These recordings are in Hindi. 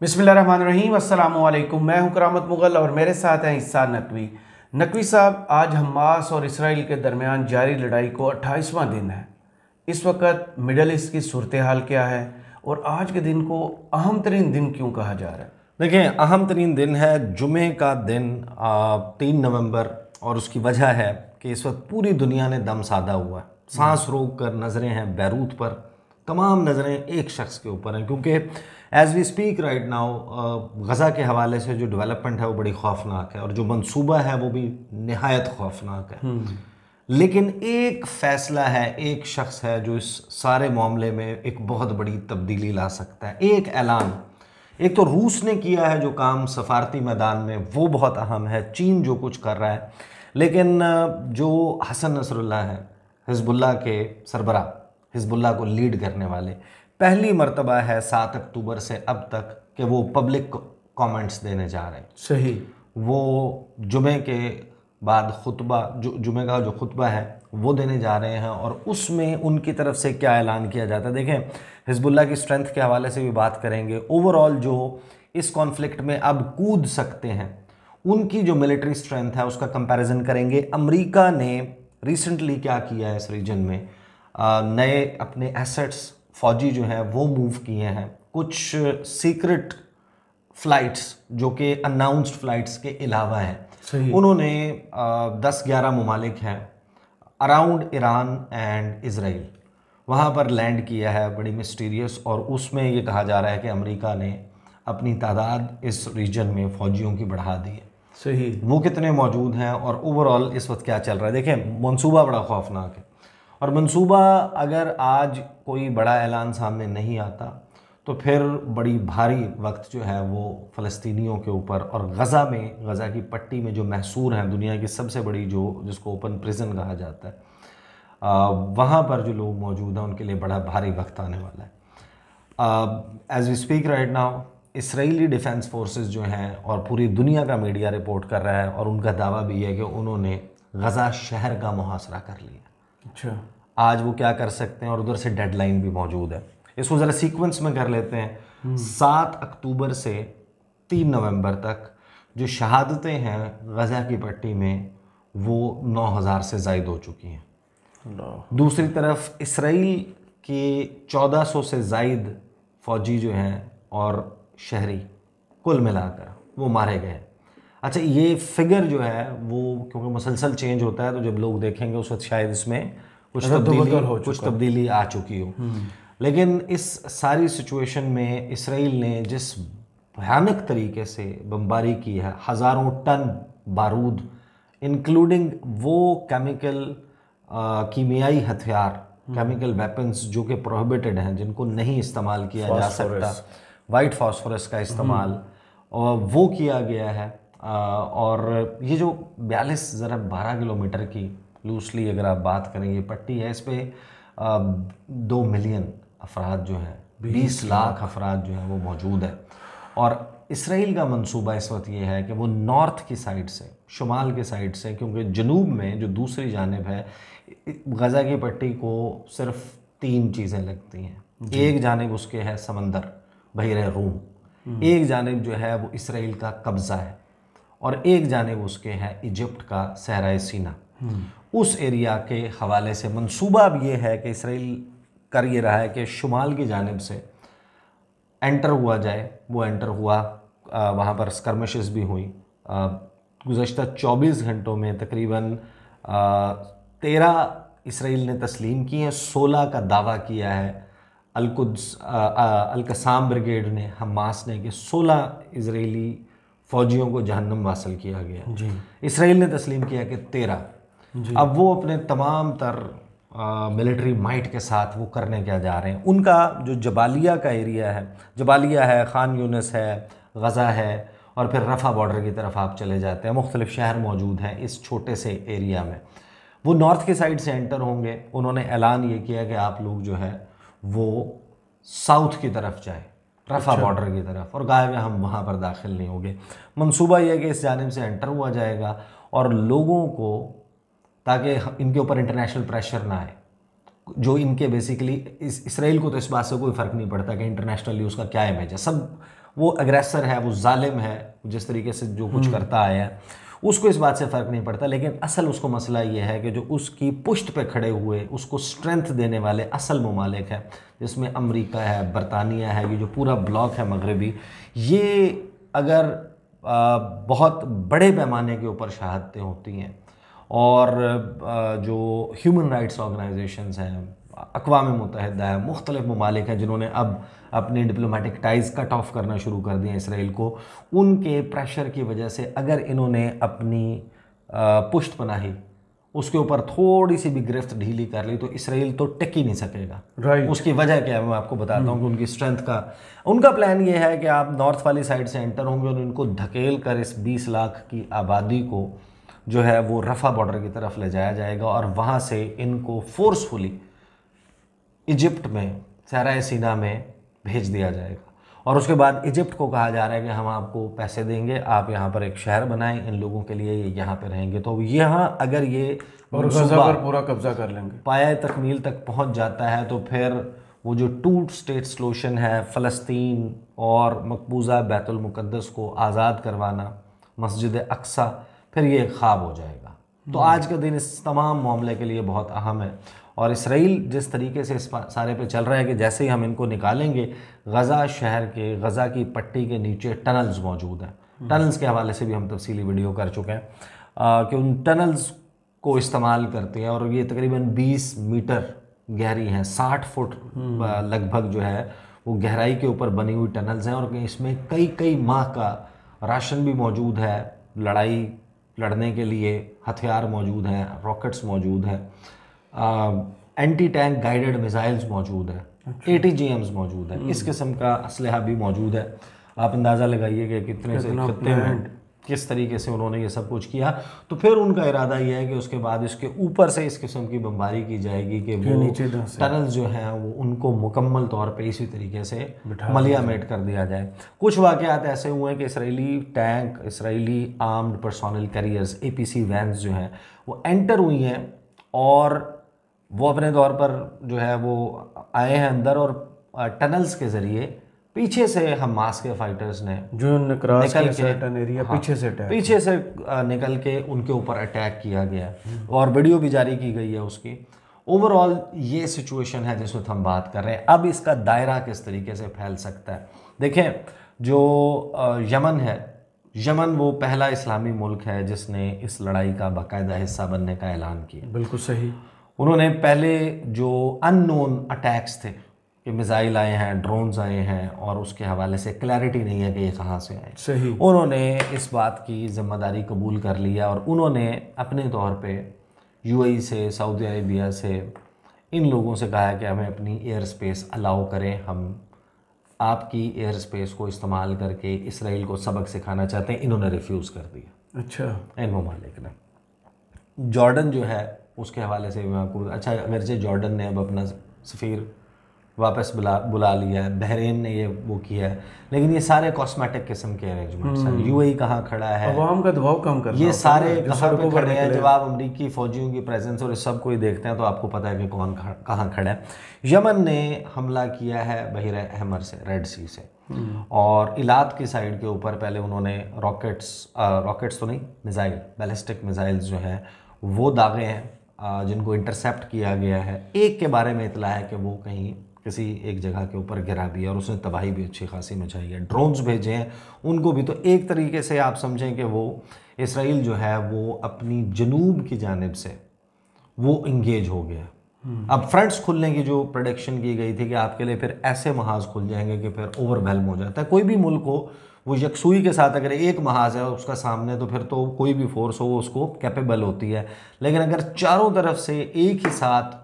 बिसमीम अल्लाम मैं हूं करामत मुग़ल और मेरे साथ हैं इस्सा नकवी नकवी साहब आज हमास और इसराइल के दरमियान जारी लड़ाई को अट्ठाईसवां दिन है इस वक्त मिडल ईस्ट की सूरत हाल क्या है और आज के दिन को अहम तरीन दिन क्यों कहा जा रहा है देखें अहम तरीन दिन है जुमे का दिन तीन नवंबर और उसकी वजह है कि इस वक्त पूरी दुनिया ने दम सादा हुआ है सांस रोक कर नज़रें हैं बैरूत पर तमाम नज़रें एक शख्स के ऊपर हैं क्योंकि as we speak right now Gaza के हवाले से जो डेवलपमेंट है वो बड़ी खौफनाक है और जो मनसूबा है वो भी नहायत खौफनाक है हम्म। लेकिन एक फ़ैसला है एक शख्स है जो इस सारे मामले में एक बहुत बड़ी तब्दीली ला सकता है एक ऐलान एक तो रूस ने किया है जो काम सफारती मैदान में वो बहुत अहम है चीन जो कुछ कर रहा है लेकिन uh, जो हसन नसरुल्ला है हिजबुल्ला के सरबरा हिजबुल्ला को लीड करने वाले पहली मरतबा है सात अक्टूबर से अब तक कि वो पब्लिक कमेंट्स देने जा रहे हैं सही वो जुमे के बाद खुतबा जो जुमे का जो खुतबा है वो देने जा रहे हैं और उसमें उनकी तरफ से क्या ऐलान किया जाता है देखें हिजबुल्ला की स्ट्रेंथ के हवाले से भी बात करेंगे ओवरऑल जो इस कॉन्फ्लिक्ट में अब कूद सकते हैं उनकी जो मिलिट्री स्ट्रेंथ है उसका कंपैरिजन करेंगे अमेरिका ने रिसेंटली क्या किया है इस रीजन में नए अपने एसेट्स फौजी जो हैं वो मूव किए हैं कुछ सीक्रेट फ्लाइट्स जो कि अनाउंस्ड फ्लाइट्स के अलावा हैं उन्होंने दस ग्यारह ममालिक हैं अराउंड ईरान एंड इसराइल वहाँ पर लैंड किया है बड़ी मिस्टीरियस और उसमें ये कहा जा रहा है कि अमेरिका ने अपनी तादाद इस रीजन में फ़ौजियों की बढ़ा दी है सही वो कितने मौजूद हैं और ओवरऑल इस वक्त क्या चल रहा है देखें मनसूबा बड़ा खौफनाक है और मंसूबा अगर आज कोई बड़ा ऐलान सामने नहीं आता तो फिर बड़ी भारी वक्त जो है वो फ़लस्तीनियों के ऊपर और गज़ा में गज़ा की पट्टी में जो महसूर हैं दुनिया की सबसे बड़ी जो जिसको ओपन प्रिजन कहा जाता है वहाँ पर जो लोग मौजूद हैं उनके लिए बड़ा भारी वक्त आने वाला है as we speak right now Israeli defence forces जो हैं और पूरी दुनिया का मीडिया रिपोर्ट कर रहा है और उनका दावा भी है कि उन्होंने गज़ा शहर का मुहासरा कर लिया अच्छा आज वो क्या कर सकते हैं और उधर से डेडलाइन भी मौजूद है इसको ज़रा सीक्वेंस में कर लेते हैं हम्म। सात अक्टूबर से तीन नवंबर तक जो शहादतें हैं गज़ा की पट्टी में वो नौ हज़ार से जायद हो चुकी हैं दूसरी तरफ इसराइल के चौदह सौ से जायद फौजी जो हैं और शहरी कुल मिलाकर वो मारे गए अच्छा ये फिगर जो है वो क्योंकि मुसलसल चेंज होता है तो जब लोग देखेंगे उस वक्त शायद इसमें कुछ तब्दीली हो कुछ तब्दीली आ चुकी हो हम्म। लेकिन इस सारी सिचुएशन में इसराइल ने जिस भयानक तरीके से बमबारी की है हज़ारों टन बारूद इंक्लूडिंग वो केमिकल कीमियाई हथियार केमिकल हम्म। वेपन्स जो कि प्रोहिबिटेड हैं जिनको नहीं इस्तेमाल किया जा सकता वाइट फास्फोरस का इस्तेमाल हम्म। और वो किया गया है और ये जो बयालीस ज़रा बारह किलोमीटर की लूसली अगर आप बात करें ये पट्टी है इस पर दो मिलियन अफराद जो हैं बीस लाख अफराद जो हैं वो मौजूद है और इसराइल का मंसूबा इस वक्त ये है कि वो नॉर्थ की साइड से शुमाल की साइड से क्योंकि जनूब में जो दूसरी जानब है गज़ा की पट्टी को सिर्फ तीन चीज़ें लगती हैं एक जानब उसके है समंदर बहर रूम हम्म। एक जानब जो है वो इसराइल का कब्ज़ा है और एक जानब उसके हैं इजिप्ट का सहरा सीना उस एरिया के हवाले से मंसूबा अब ये है कि इसराइल कर ये रहा है कि शुमाल की जानब से एंटर हुआ जाए वो एंटर हुआ वहाँ पर स्कर्मिश भी हुई गुज्त 24 घंटों में तकरीबन तेरह इसराइल ने तस्लीम की हैं सोलह का दावा किया है अलकुद अलकसाम ब्रिगेड ने हमास ने कि सोलह इसराइली फौजियों को जहन्नम वासिल किया गया इसराइल ने तस्लीम किया कि तेरह अब वो अपने तमाम तर मिलिट्री माइट के साथ वो करने क्या जा रहे हैं उनका जो जबालिया का एरिया है जबालिया है ख़ान यूनस है गज़ा है और फिर रफ़ा बॉर्डर की तरफ आप चले जाते हैं मुख्तलिफ़ शहर मौजूद हैं इस छोटे से एरिया में वो नॉर्थ की साइड से एंटर होंगे उन्होंने ऐलान ये किया कि आप लोग जो है वो साउथ की तरफ जाए रफा अच्छा। बॉर्डर अच्छा। की तरफ और गाय में हम वहाँ पर दाखिल नहीं होंगे मनसूबा यह है कि इस जानब से एंटर हुआ जाएगा और लोगों को ताकि इनके ऊपर इंटरनेशनल प्रेशर ना आए जो इनके बेसिकली इस इसराइल को तो इस बात से कोई फ़र्क नहीं पड़ता कि इंटरनेशनली उसका क्या इमेज है सब वो अग्रेसर है वो जालिम है जिस तरीके से जो कुछ हम्म। करता आया है उसको इस बात से फ़र्क नहीं पड़ता लेकिन असल उसको मसला ये है कि जो उसकी पुष्ट पे खड़े हुए उसको स्ट्रेंथ देने वाले असल ममालिक हैं जिसमें अमरीका है बरतानिया है ये जो पूरा ब्लॉक है मगरबी ये अगर आ, बहुत बड़े पैमाने के ऊपर शहादतें होती हैं और आ, जो ह्यूमन राइट्स ऑर्गेनाइजेशंस हैं अकवा मुतहद है, है मुख्तलिफ ममालिक हैं जिन्होंने अब अपने डिप्लोमेटिक टाइज़ कट ऑफ करना शुरू कर दिए इसराइल को उनके प्रेशर की वजह से अगर इन्होंने अपनी पुश्त पनाही उसके ऊपर थोड़ी सी भी गिरफ्त ढीली कर ली तो इसराइल तो टिक ही नहीं सकेगा right. उसकी वजह क्या है मैं आपको बताता हम्म। हूँ कि उनकी स्ट्रेंथ का उनका प्लान ये है कि आप नॉर्थ वाली साइड से एंटर होंगे और इनको धकेल कर इस 20 लाख की आबादी को जो है वो रफ़ा बॉर्डर की तरफ ले जाया जाएगा और वहाँ से इनको फोर्सफुली इजिप्ट में सराय सीना में भेज दिया जाएगा और उसके बाद इजिप्ट को कहा जा रहा है कि हम आपको पैसे देंगे आप यहाँ पर एक शहर बनाएं इन लोगों के लिए ये यहाँ पर रहेंगे तो यहाँ अगर ये और पर पूरा कब्जा कर लेंगे पाया तकमील तक पहुँच जाता है तो फिर वो जो टू स्टेट सलोशन है फ़लस्तीन और मकबूजा बैतुलमक़दस को आज़ाद करवाना मस्जिद अक्सा फिर ये ख्वाब हो जाएगा तो हम्म। आज का दिन इस तमाम मामले के लिए बहुत अहम है और इसराइल जिस तरीके से इस सारे पे चल रहा है कि जैसे ही हम इनको निकालेंगे गज़ा शहर के गज़ा की पट्टी के नीचे टनल्स मौजूद हैं हम्म। टनल्स के हवाले से भी हम तफसीली वीडियो कर चुके हैं कि उन टनल्स को इस्तेमाल करते हैं और ये तकरीबन 20 मीटर गहरी हैं 60 फुट हम्म। लगभग जो है वो गहराई के ऊपर बनी हुई टनल्स हैं और इसमें कई कई माह का राशन भी मौजूद है लड़ाई लड़ने के लिए हथियार मौजूद हैं रॉकेट्स मौजूद हैं एंटी टैंक गाइडेड मिसाइल्स मौजूद है ए टी जी एम्स मौजूद है इस हम्म। किस्म का इसलह भी मौजूद है आप अंदाज़ा लगाइए कि कितने से कितने किस तरीके से उन्होंने ये सब कुछ किया तो फिर उनका इरादा यह है कि उसके बाद इसके ऊपर से इस किस्म की बमबारी की जाएगी कि वो नीचे टनल जो हैं वो उनको मुकम्मल तौर पे इसी तरीके से मलियामेट कर दिया जाए कुछ वाक़ात ऐसे हुए हैं कि Israeli tank Israeli armoured personnel carriers A P C vans जो हैं वो एंटर हुई हैं और वो अपने दौर पर जो है वो आए हैं अंदर और टनल्स के ज़रिए पीछे से हमास के फाइटर्स ने जो निकल के एरिया हाँ, पीछे से पीछे से निकल के उनके ऊपर अटैक किया गया और वीडियो भी जारी की गई है उसकी ओवरऑल ये सिचुएशन है जिस वक्त हम बात कर रहे हैं अब इसका दायरा किस तरीके से फैल सकता है देखें जो यमन है यमन वो पहला इस्लामी मुल्क है जिसने इस लड़ाई का बाकायदा हिस्सा बनने का ऐलान किया बिल्कुल सही उन्होंने पहले जो अननोन अटैक्स थे कि मिज़ाइल आए हैं ड्रोन्स आए हैं और उसके हवाले से क्लैरिटी नहीं है कि ये कहाँ से आए सही उन्होंने इस बात की ज़िम्मेदारी कबूल कर लिया और उन्होंने अपने तौर पे यूएई e से सऊदी अरेबिया से इन लोगों से कहा कि हमें अपनी एयर स्पेस अलाउ करें हम आपकी एयर स्पेस को इस्तेमाल करके इसराइल को सबक सिखाना चाहते हैं इन्होंने रिफ्यूज़ कर दिया अच्छा इन ममालिक ने जॉर्डन जो है उसके हवाले से भी मैं आपको अच्छा अगरचे जॉर्डन ने अब अपना सफ़ीर वापस बुला बुला लिया है बहरीन ने ये वो किया है लेकिन ये सारे कॉस्मेटिक किस्म के अरेंजमेंट्स हैं हम्म। यू ए कहाँ खड़ा है अवाम का दबाव कम कर ये सारे कहाँ पे खड़े हैं जब आप अमरीकी फ़ौजियों की प्रेजेंस और इस सब को ही देखते हैं तो आपको पता है कि कौन कहाँ खड़ा है यमन ने हमला किया है बहिर अहमर से रेड सी से हम्म। और इलात की साइड के ऊपर पहले उन्होंने रॉकेट्स रॉकेट्स तो नहीं मिज़ाइल बैलिस्टिक मिज़ाइल जो हैं वो दागे हैं जिनको इंटरसेप्ट किया गया है एक के बारे में इतला है कि वो कहीं किसी एक जगह के ऊपर गिरा भी है और उसने तबाही भी अच्छी खासी मचाई है ड्रोन्स भेजे हैं उनको भी तो एक तरीके से आप समझें कि वो इसराइल जो है वो अपनी जनूब की जानब से वो इंगेज हो गया हम्म। अब फ्रंट्स खुलने की जो प्रोडक्शन की गई थी कि आपके लिए फिर ऐसे महाज खुल जाएंगे कि फिर ओवरवेलम हो जाता है कोई भी मुल्क हो वो यकसुई के साथ अगर एक महाज है उसका सामने तो फिर तो कोई भी फोर्स हो वो उसको कैपेबल होती है लेकिन अगर चारों तरफ से एक ही साथ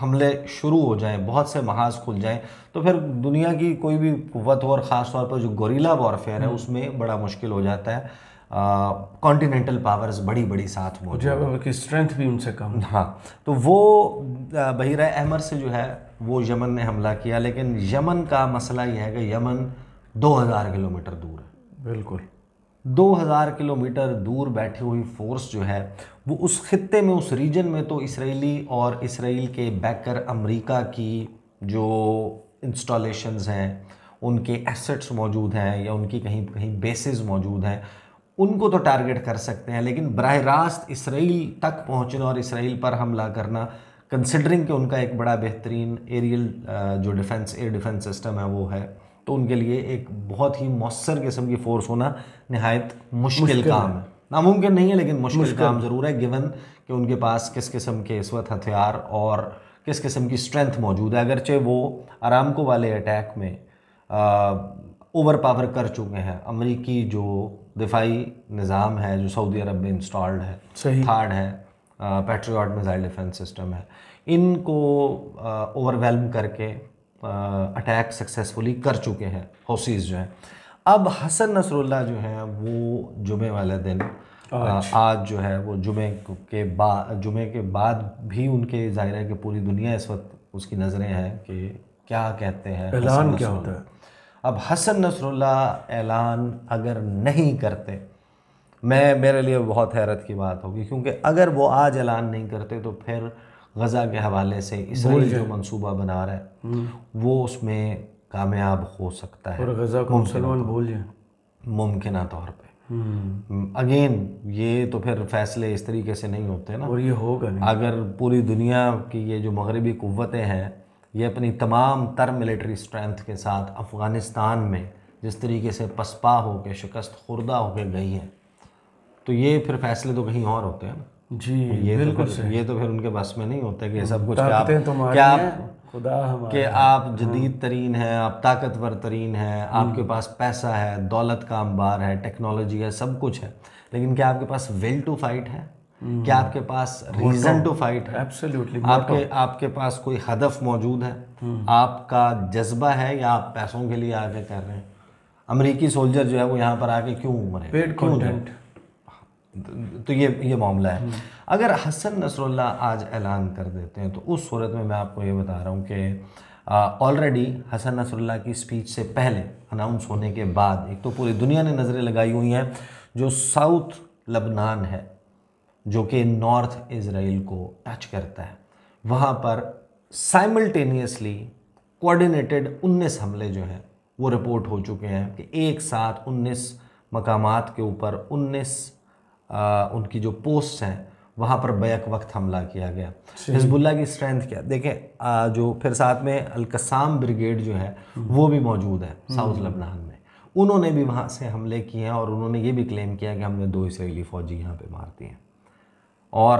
हमले शुरू हो जाएं बहुत से महाज खुल जाएं तो फिर दुनिया की कोई भी कुत हो और ख़ास तौर पर जो गोरीला वॉरफेयर है हम्म। उसमें बड़ा मुश्किल हो जाता है कॉन्टीनेंटल पावर्स बड़ी बड़ी साथ हो उनकी स्ट्रेंथ भी उनसे कम हाँ तो वो बहिरा अहमर से जो है वो यमन ने हमला किया लेकिन यमन का मसला यह है कि यमन 2000 किलोमीटर दूर है बिल्कुल 2000 किलोमीटर दूर बैठी हुई फोर्स जो है वो उस खत्े में उस रीजन में तो इसराइली और इसराइल के बैकर अमेरिका की जो इंस्टॉलेशंस हैं उनके एसेट्स मौजूद हैं या उनकी कहीं कहीं बेसिस मौजूद हैं उनको तो टारगेट कर सकते हैं लेकिन बरह रास्त इसराइल तक पहुंचना और इसराइल पर हमला करना कंसिडरिंग कि उनका एक बड़ा बेहतरीन एरियल जो डिफेंस एयर डिफेंस सिस्टम है वो है तो उनके लिए एक बहुत ही मौसर किस्म की फोर्स होना नहायत मुश्किल काम है नामुमकिन नहीं है लेकिन मुश्किल, मुश्किल काम ज़रूर है गिवन कि उनके पास किस किस्म के इस वक्त हथियार और किस किस्म की स्ट्रेंथ मौजूद है अगरचे वो आरामको वाले अटैक में ओवर पावर कर चुके हैं अमरीकी जो दिफाई निज़ाम है जो सऊदी अरब में इंस्टॉल्ड है थार्ड है पेट्रियाट मिज़ाइल डिफेंस सिस्टम है इनको ओवरवेलम करके अटैक सक्सेसफुली कर चुके हैं हौसीज जो हैं अब हसन नसरुल्ला जो हैं वो जुमे वाले दिन आज, अच्छा। आज जो है वो जुमे के बाद जुमे के बाद भी उनके ज़ाहिर है कि पूरी दुनिया इस वक्त उसकी नज़रें हैं कि क्या कहते हैं ऐलान क्या होता है अब हसन नसरुल्ला ऐलान अगर नहीं करते मैं मेरे लिए बहुत हैरत की बात होगी क्योंकि अगर वो आज ऐलान नहीं करते तो फिर गज़ा के हवाले से इसराइल जो मनसूबा बना रहा है हम्म। वो उसमें कामयाब हो सकता है मुमकिन तो। तौर पर हम्म। हम्म, अगेन ये तो फिर फैसले इस तरीके से नहीं होते ना और ये होगा नहीं अगर पूरी दुनिया की ये जो मगरबी कुतें हैं ये अपनी तमाम तर मिलिट्री स्ट्रेंथ के साथ अफ़गानिस्तान में जिस तरीके से पसपा होकर शिकस्त खुर्दा होकर गई हैं तो ये फिर फैसले तो कहीं और होते हैं ना जी ये तो बिल्कुल तो ये तो फिर उनके बस में नहीं होता कि ये सब कुछ आप क्या आप खुदा कि आप तो हाँ। जदीद तरीन हैं आप ताकतवर तरीन हैं हम्म। आपके पास पैसा है दौलत का अंबार है टेक्नोलॉजी है सब कुछ है लेकिन क्या आपके पास विल टू फाइट है हम्म। क्या आपके पास रीज़न टू फाइट है एब्सोल्युटली आपके तो- आपके पास कोई हदफ मौजूद है हम्म। आपका जज्बा है या आप पैसों के लिए आगे कर रहे हैं अमरीकी सोल्जर जो है वो यहाँ पर आके क्यों उमरे पेड कॉन्टेंट तो ये ये मामला है अगर हसन नसरुल्ला आज ऐलान कर देते हैं तो उस सूरत में मैं आपको ये बता रहा हूँ कि ऑलरेडी हसन नसरुल्ला की स्पीच से पहले अनाउंस होने के बाद एक तो पूरी दुनिया ने नज़रें लगाई हुई हैं जो साउथ लबनान है जो कि नॉर्थ इसराइल को टच करता है वहाँ पर साइमल्टेनियसली कोऑर्डिनेटेड 19 हमले जो हैं वो रिपोर्ट हो चुके हैं कि एक साथ 19 मकामात के ऊपर 19 आ, उनकी जो पोस्ट हैं वहाँ पर बैक वक्त हमला किया गया हिजबुल्ला की स्ट्रेंथ क्या देखें आ, जो फिर साथ में अलकसाम ब्रिगेड जो है वो भी मौजूद है हम्म। साउथ लबनान में उन्होंने भी वहाँ से हमले किए हैं और उन्होंने ये भी क्लेम किया कि हमने दो इसराइली फ़ौजी यहाँ पर मार दिए हैं और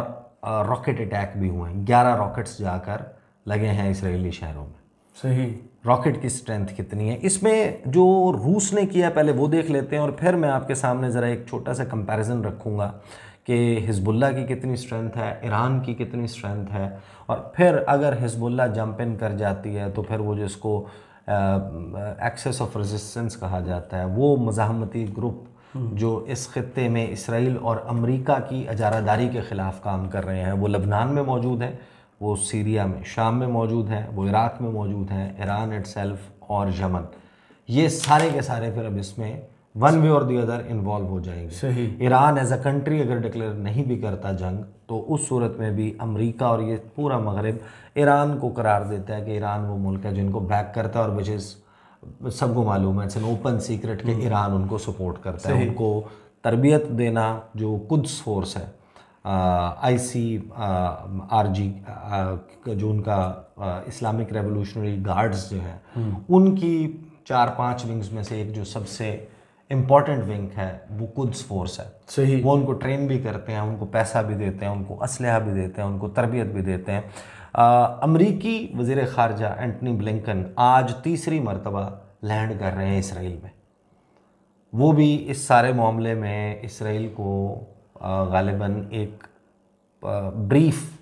रॉकेट अटैक भी हुए हैं ग्यारह रॉकेट्स जाकर लगे हैं इसराइली शहरों में सही रॉकेट की स्ट्रेंथ कितनी है इसमें जो रूस ने किया पहले वो देख लेते हैं और फिर मैं आपके सामने ज़रा एक छोटा सा कंपैरिजन रखूँगा कि हिजबुल्ला की कितनी स्ट्रेंथ है ईरान की कितनी स्ट्रेंथ है और फिर अगर हिजबुल्ला जंप इन कर जाती है तो फिर वो जिसको एक्सेस ऑफ रेजिस्टेंस कहा जाता है वो मजामती ग्रुप हम्म। जो इस खत्े में इसराइल और अमरीका की अजारादारी के ख़िलाफ़ काम कर रहे हैं वो लबनान में मौजूद हैं वो सीरिया में शाम में मौजूद हैं वो इराक में मौजूद हैं ईरान एट और यमन ये सारे के सारे फिर अब इसमें वन वे और दी अदर इन्वॉल्व हो जाएंगे सही ईरान एज अ कंट्री अगर डिक्लेयर नहीं भी करता जंग तो उस सूरत में भी अमेरिका और ये पूरा मगरब ईरान को करार देता है कि ईरान वो मुल्क है जिनको बैक करता है और विच सबको मालूम है सिर्फ ओपन सीक्रेट के ईरान उनको सपोर्ट करता है उनको तरबियत देना जो कुछ फोर्स है आई सी आर जी जो उनका इस्लामिक रेवोल्यूशनरी गार्ड्स जो है हम्म। उनकी चार पांच विंग्स में से एक जो सबसे इम्पॉर्टेंट विंग है वो कुद्स फोर्स है सही वो उनको ट्रेन भी करते हैं उनको पैसा भी देते हैं उनको असलहा भी देते हैं उनको तरबियत भी देते हैं अमरीकी वजीर खारजा एंटनी ब्लिंकन आज तीसरी मरतबा लैंड कर रहे हैं इसराइल में वो भी इस सारे मामले में इसराइल को गालिबा एक ब्रीफ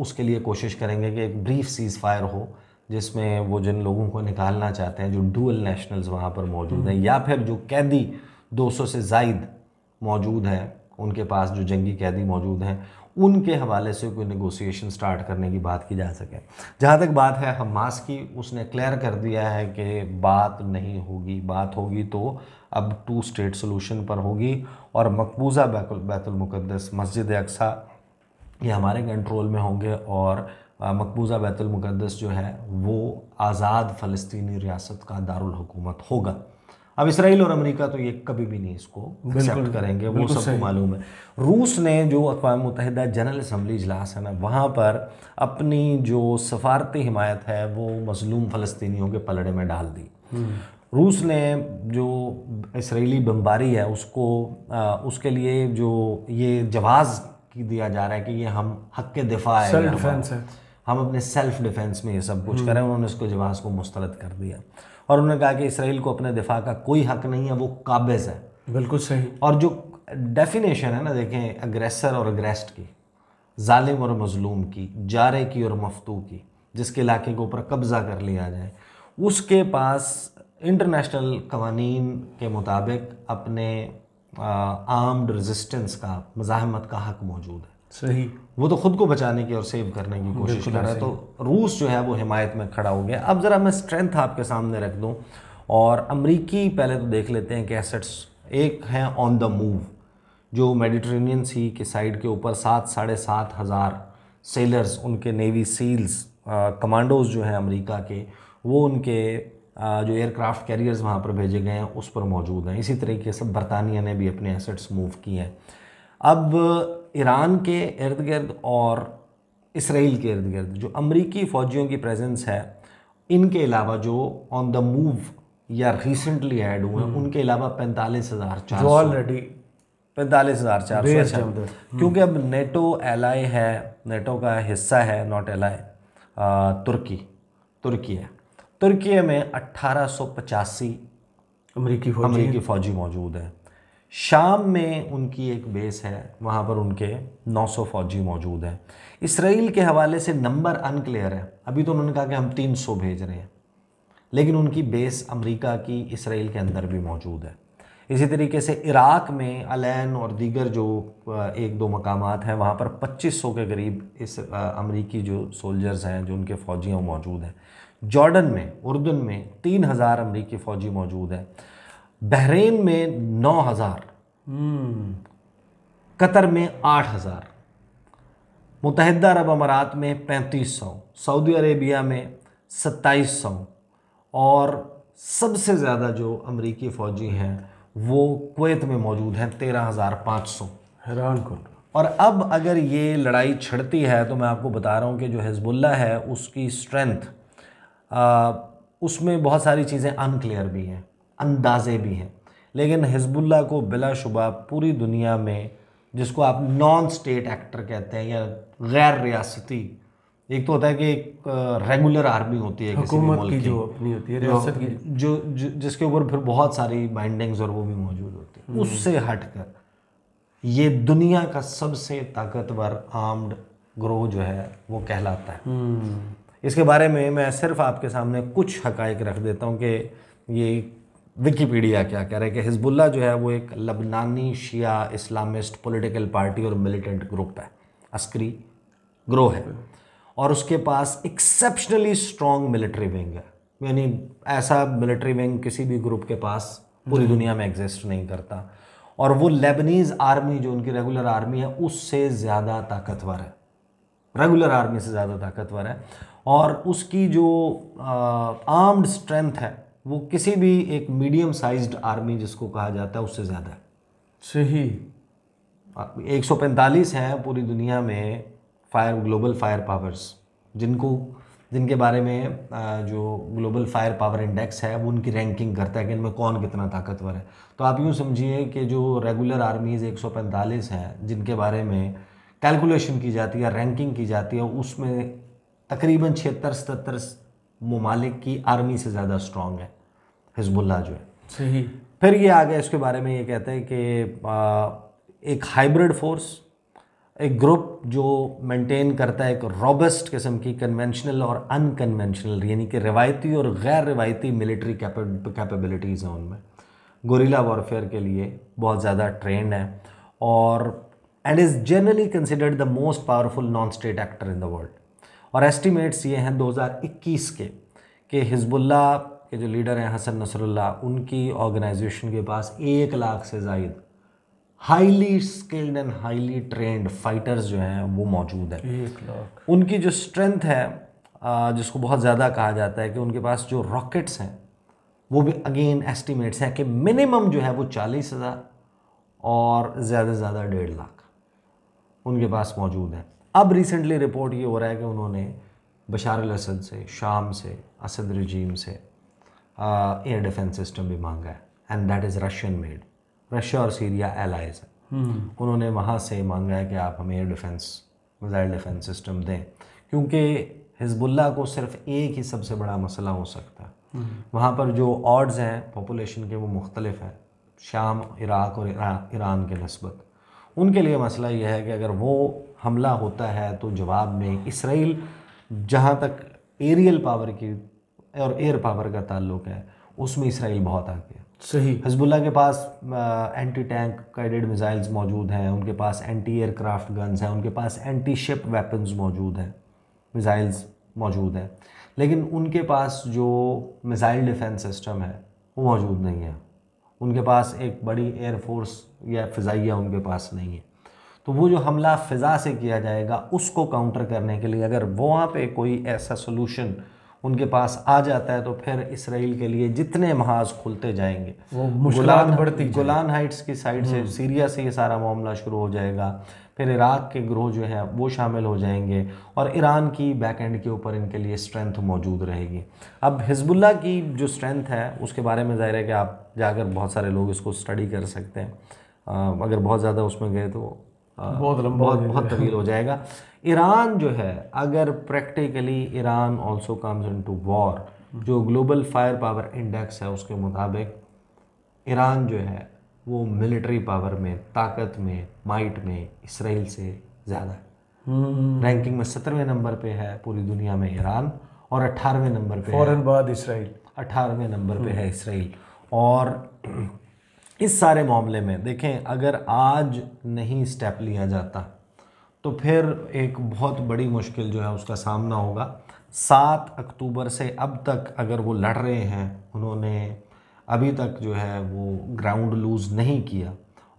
उसके लिए कोशिश करेंगे कि एक ब्रीफ सीज़ फायर हो जिसमें वो जिन लोगों को निकालना चाहते हैं जो डूल नेशनल्स वहाँ पर मौजूद हैं हम्म। या फिर जो कैदी 200 से जायद मौजूद हैं उनके पास जो जंगी कैदी मौजूद हैं उनके हवाले से कोई नेगोशिएशन स्टार्ट करने की बात की जा सके जहाँ तक बात है हमास की उसने क्लियर कर दिया है कि बात नहीं होगी बात होगी तो अब टू स्टेट सोलूशन पर होगी और मकबूजा बैतुलमक़दस मस्जिद अक्सा ये हमारे कंट्रोल में होंगे और मकबूजा बैतुलमक़दस जो है वो आज़ाद फ़लस्तनी रियासत का दारकूमत होगा अब इसराइल और अमेरिका तो ये कभी भी नहीं इसको एक्सेप्ट करेंगे वो सबको मालूम है रूस ने जो अकवा मुतहदा जनरल असम्बली इजलास है ना वहाँ पर अपनी जो सफारती हिमायत है वो मजलूम फ़लस्तियों के पलड़े में डाल दी हम्म। रूस ने जो इसराइली बम्बारी है उसको आ, उसके लिए जो ये जवाज़ की दिया जा रहा है कि ये हम हक के दिफा है सेल्फ डिफेंस है हम अपने सेल्फ डिफेंस में ये सब कुछ हम्म। करें उन्होंने उसको जवाज़ को मुस्तरद कर दिया और उन्होंने कहा कि इसराइल को अपने दिफा का कोई हक नहीं है वो काबिज है बिल्कुल सही और जो डेफिनेशन है ना देखें अग्रेसर और अग्रेस्ट की ालिम और मजलूम की जारे की और मफतू की जिसके इलाके के ऊपर कब्ज़ा कर लिया जाए उसके पास इंटरनेशनल कवानीन के मुताबिक अपने आर्म्ड रेजिस्टेंस का मज़ामत का हक मौजूद है सही वो तो खुद को बचाने की और सेव करने की कोशिश कर रहा है तो रूस जो है वो हिमायत में खड़ा हो गया अब ज़रा मैं स्ट्रेंथ आपके सामने रख दूँ और अमरीकी पहले तो देख लेते हैं कि एसेट्स एक हैं ऑन द मूव जो मेडिटेरेनियन सी के साइड के ऊपर सात साढ़े सात हज़ार सेलर्स उनके नेवी सील्स कमांडोज जो हैं अमेरिका के वो उनके आ, जो एयरक्राफ्ट कैरियर्स वहाँ पर भेजे गए हैं उस पर मौजूद हैं इसी तरीके से बरतानिया ने भी अपने एसेट्स मूव किए हैं अब ईरान के इर्द गिर्द और इसराइल के इर्द गिर्द जो अमरीकी फ़ौजियों की प्रेजेंस है इनके अलावा जो ऑन द मूव या रिसेंटली ऐड हुए हम्म। उनके अलावा पैंतालीस हज़ार चार ऑलरेडी पैंतालीस हज़ार चार सौ अच्छा। हम्म। क्योंकि अब नेटो आई है नेटो का हिस्सा है नॉट एलाई तुर्की तुर्की है तुर्की में अट्ठारह सौ पचासी अमरीकी अमरीकी फ़ौजी मौजूद हैं शाम में उनकी एक बेस है वहाँ पर उनके 900 फौजी मौजूद हैं इसराइल के हवाले से नंबर अनक्लियर है अभी तो उन्होंने कहा कि हम 300 भेज रहे हैं लेकिन उनकी बेस अमेरिका की इसराइल के अंदर भी मौजूद है इसी तरीके से इराक़ में अलैन और दीगर जो एक दो मकाम हैं वहाँ पर 2500 के करीब इस अमरीकी जो सोल्जर्स हैं जो उनके फौजियाँ मौजूद हैं जॉर्डन में उर्दन में तीन हज़ार अमरीकी फ़ौजी मौजूद हैं बहरेन में नौ हज़ार हम्म। कतर में आठ हज़ार मुतहद अरब अमारात में पैंतीस सौ सऊदी अरेबिया में सत्ताईस सौ और सबसे ज़्यादा जो अमरीकी फ़ौजी हैं वो कुवैत में मौजूद हैं तेरह हज़ार पाँच सौ हैरान कर और अब अगर ये लड़ाई छिड़ती है तो मैं आपको बता रहा हूँ कि जो हिजबुल्ला है उसकी स्ट्रेंथ आ, उसमें बहुत सारी चीज़ें अनक्लियर भी हैं अंदाज़े भी हैं लेकिन हिजबुल्ला को बिलाशुबा पूरी दुनिया में जिसको आप नॉन स्टेट एक्टर कहते हैं या गैर रियासती एक तो होता है कि एक रेगुलर आर्मी होती है किसी भी की जो अपनी होती है रियासत की जो, जो जिसके ऊपर फिर बहुत सारी बाइंडिंग्स और वो भी मौजूद होती है हम्म। उससे हटकर ये दुनिया का सबसे ताकतवर आर्म्ड ग्रोह जो है वो कहलाता है हम्म। इसके बारे में मैं सिर्फ आपके सामने कुछ हकाइक रख देता हूँ कि ये विकीपीडिया क्या कह रहा है कि हिजबुल्ला जो है वो एक लबनानी शिया इस्लामिस्ट पॉलिटिकल पार्टी और मिलिटेंट ग्रुप है अस्करी ग्रोह है और उसके पास एक्सेप्शनली स्ट्रॉन्ग मिलिट्री विंग है यानी ऐसा मिलिट्री विंग किसी भी ग्रुप के पास पूरी दुनिया में एग्जिस्ट नहीं करता और वो लेबनीज़ आर्मी जो उनकी रेगुलर आर्मी है उससे ज़्यादा ताकतवर है रेगुलर आर्मी से ज़्यादा ताकतवर है और उसकी जो आर्म्ड स्ट्रेंथ है वो किसी भी एक मीडियम साइज्ड आर्मी जिसको कहा जाता है उससे ज़्यादा है सही एक सौ पैंतालीस हैं पूरी दुनिया में फायर ग्लोबल फायर पावर्स जिनको जिनके बारे में जो ग्लोबल फायर पावर इंडेक्स है वो उनकी रैंकिंग करता है कि इनमें कौन कितना ताकतवर है तो आप यूँ समझिए कि जो रेगुलर आर्मीज़ एक हैं जिनके बारे में कैलकुलेशन की जाती है रैंकिंग की जाती है उसमें तकरीबन छिहत्तर सतर ममालिक की आर्मी से ज़्यादा स्ट्रॉन्ग है हिजबुल्ला जो है सही फिर ये आ गया इसके बारे में ये कहते हैं कि एक हाइब्रिड फोर्स एक ग्रुप जो मेंटेन करता है एक रॉबस्ट किस्म की कन्वेंशनल और अनकन्वेंशनल यानी कि रिवायती और गैर रिवायती मिलिट्री कैपेबिलिटीज़ हैं उनमें गोरीला वॉरफेयर के लिए बहुत ज़्यादा ट्रेंड है और and is generally considered the most powerful non state actor in the world और एस्टिमेट्स ये हैं 2021 के कि हिजबुल्ला के जो लीडर हैं हसन नसरुल्ला उनकी ऑर्गेनाइजेशन के पास एक लाख से जायद highly skilled and highly trained fighters जो हैं वो मौजूद हैं एक लाख उनकी जो स्ट्रेंथ है जिसको बहुत ज़्यादा कहा जाता है कि उनके पास जो रॉकेट्स हैं वो भी अगेन एस्टिमेट्स हैं कि मिनिमम जो है वो चालीस हज़ार और ज़्यादा से ज़्यादा डेढ़ लाख उनके पास मौजूद हैं अब रिसेंटली रिपोर्ट ये हो रहा है कि उन्होंने बशार अल असद से शाम से असद रजीम से एयर डिफेंस सिस्टम भी मांगा है and that is Russian made Russia और सीरिया एलाइज है उन्होंने वहाँ से मांगा है कि आप हमें air defence missile defence system दें क्योंकि हिजबुल्ला को सिर्फ एक ही सबसे बड़ा मसला हो सकता है हम्म। वहाँ पर जो ऑर्ड्स हैं पॉपुलेशन के वो मुख्तलिफ हैं शाम इराक और इरान के नस्बत उनके लिए मसला यह है कि अगर वो हमला होता है तो जवाब में इसराइल जहाँ तक एरियल पावर की और एयर पावर का ताल्लुक है उसमें इसराइल बहुत आगे है सही हजबुल्ला के पास आ, एंटी टैंक गाइडेड मिज़ाइल्स मौजूद हैं उनके पास एंटी एयरक्राफ्ट गन्स हैं उनके पास एंटी शिप वेपन्स मौजूद हैं मिज़ाइल्स मौजूद हैं लेकिन उनके पास जो मिज़ाइल डिफेंस सिस्टम है वो मौजूद नहीं है उनके पास एक बड़ी एयरफोर्स या फ़िज़ाइया उनके पास नहीं है तो वो जो हमला फ़िज़ा से किया जाएगा उसको काउंटर करने के लिए अगर वहाँ पर कोई ऐसा सोलूशन उनके पास आ जाता है तो फिर इसराइल के लिए जितने महाज खुलते जाएंगे वो गुलान बढ़ती गुलान हाइट्स की साइड से हम्म। सीरिया से ये सारा मामला शुरू हो जाएगा फिर इराक़ के ग्रोह जो हैं वो शामिल हो जाएंगे और ईरान की बैक एंड के ऊपर इनके लिए स्ट्रेंथ मौजूद रहेगी अब हिजबुल्ला की जो स्ट्रेंथ है उसके बारे में ज़ाहिर है कि आप जाकर बहुत सारे लोग इसको स्टडी कर सकते हैं आ, अगर बहुत ज़्यादा उसमें गए तो आ, बहुत लंबा बहुत बहुत तवील हो जाएगा ईरान जो है अगर practically Iran also comes into war जो ग्लोबल फायर पावर इंडेक्स है उसके मुताबिक ईरान जो है वो मिलिट्री पावर में ताकत में माइट में इसराइल से ज़्यादा है हम्म। रैंकिंग में सत्रहवें नंबर पे है पूरी दुनिया में ईरान और अठारहवें नंबर पे फ़ौरन बाद इसराइल अठारहवें नंबर पे है हम्म। इसराइल और इस सारे मामले में देखें अगर आज नहीं स्टेप लिया जाता तो फिर एक बहुत बड़ी मुश्किल जो है उसका सामना होगा सात अक्टूबर से अब तक अगर वो लड़ रहे हैं उन्होंने अभी तक जो है वो ग्राउंड लूज नहीं किया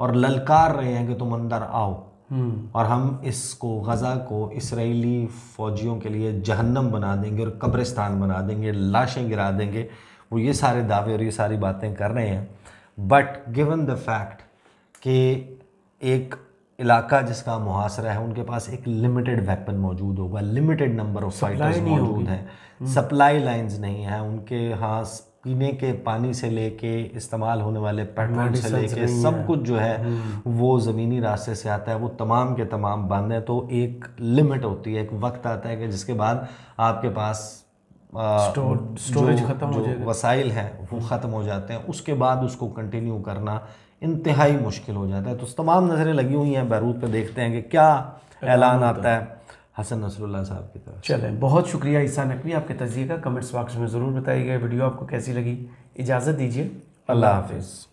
और ललकार रहे हैं कि तुम अंदर आओ हम्म। और हम इसको गज़ा को इसराइली फ़ौजियों के लिए जहन्नम बना देंगे और कब्रिस्तान बना देंगे लाशें गिरा देंगे वो ये सारे दावे और ये सारी बातें कर रहे हैं बट गिवन द फैक्ट कि एक इलाका जिसका मुहासरा है उनके पास एक लिमिटेड वेपन मौजूद होगा लिमिटेड नंबर ऑफ फाइटर्स मौजूद हैं सप्लाई हम्म। लाइंस नहीं हैं उनके यहाँ पीने के पानी से लेके इस्तेमाल होने वाले पेट्रोल से लेके सब कुछ जो है हम्म। वो ज़मीनी रास्ते से आता है वो तमाम के तमाम बंद है तो एक लिमिट होती है एक वक्त आता है कि जिसके बाद आपके पास स्टोरेज खत्म हो जाए वसाइल हैं वो ख़त्म हो जाते हैं उसके बाद उसको कंटिन्यू करना इंतहाई मुश्किल हो जाता है तो तमाम नज़रें लगी हुई हैं बैरूत पर देखते हैं कि क्या ऐलान आता है हसन नसरुल्ला साहब की तरफ चलें बहुत शुक्रिया ईसा नकवी आपके तजिए का कमेंट्स बॉक्स में ज़रूर बताइएगा वीडियो आपको कैसी लगी इजाज़त दीजिए अल्लाह हाफिज़